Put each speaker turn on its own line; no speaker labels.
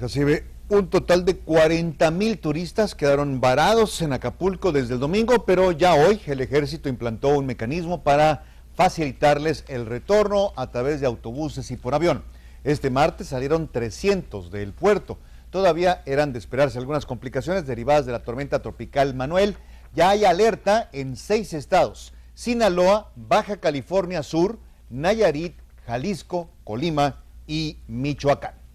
Recibe un total de 40 mil turistas quedaron varados en Acapulco desde el domingo, pero ya hoy el ejército implantó un mecanismo para facilitarles el retorno a través de autobuses y por avión. Este martes salieron 300 del puerto. Todavía eran de esperarse algunas complicaciones derivadas de la tormenta tropical Manuel. Ya hay alerta en seis estados, Sinaloa, Baja California Sur, Nayarit, Jalisco, Colima y Michoacán.